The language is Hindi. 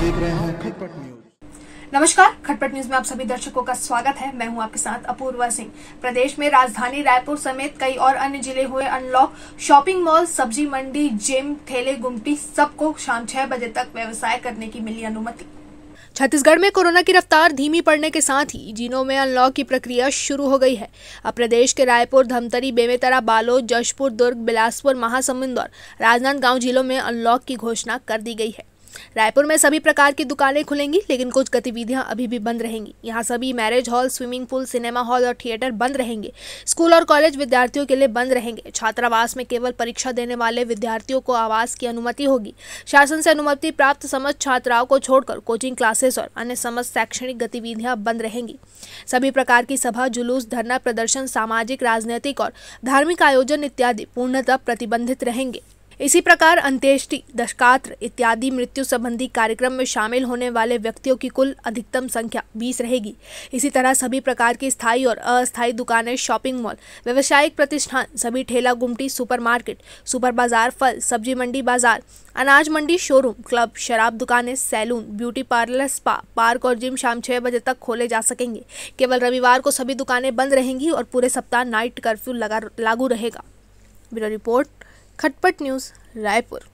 देख रहे हैं खटपट न्यूज नमस्कार खटपट न्यूज में आप सभी दर्शकों का स्वागत है मैं हूं आपके साथ अपूर्वा सिंह प्रदेश में राजधानी रायपुर समेत कई और अन्य जिले हुए अनलॉक शॉपिंग मॉल सब्जी मंडी जिम ठेले गुमटी सबको शाम छह बजे तक व्यवसाय करने की मिली अनुमति छत्तीसगढ़ में कोरोना की रफ्तार धीमी पड़ने के साथ ही जिलों में अनलॉक की प्रक्रिया शुरू हो गई है अब प्रदेश के रायपुर धमतरी बेमेतरा बालोद जशपुर दुर्ग बिलासपुर महासमुंद और राजनांदगांव जिलों में अनलॉक की घोषणा कर दी गई है रायपुर में सभी प्रकार की दुकानें खुलेंगी लेकिन कुछ गतिविधियां अभी भी बंद रहेंगी यहाँ सभी marriage hall swimming pool cinema hall और थिएटर बंद रहेंगे स्कूल और कॉलेज विद्यार्थियों के लिए बंद रहेंगे छात्रावास में केवल परीक्षा देने वाले विद्यार्थियों को आवास की अनुमति होगी शासन से अनुमति प्राप्त समस्त छात्राओं को छोड़कर कोचिंग क्लासेस और अन्य समस्त शैक्षणिक गतिविधियां बंद रहेंगी सभी प्रकार की सभा जुलूस धरना प्रदर्शन सामाजिक राजनीतिक और धार्मिक आयोजन इत्यादि पूर्णतः प्रतिबंधित रहेंगे इसी प्रकार अंत्येष्टि दशकात्र इत्यादि मृत्यु संबंधी कार्यक्रम में शामिल होने वाले व्यक्तियों की कुल अधिकतम संख्या बीस रहेगी इसी तरह सभी प्रकार की स्थायी और अस्थायी दुकानें शॉपिंग मॉल व्यवसायिक प्रतिष्ठान सभी ठेला गुमटी सुपरमार्केट सुपर बाजार फल सब्जी मंडी बाजार अनाज मंडी शोरूम क्लब शराब दुकानें salon beauty parlour spa park और जिम शाम छः बजे तक खोले जा सकेंगे केवल रविवार को सभी दुकानें बंद रहेंगी और पूरे सप्ताह नाइट कर्फ्यू लगा लागू रहेगा bureau report Khatpat news Raipur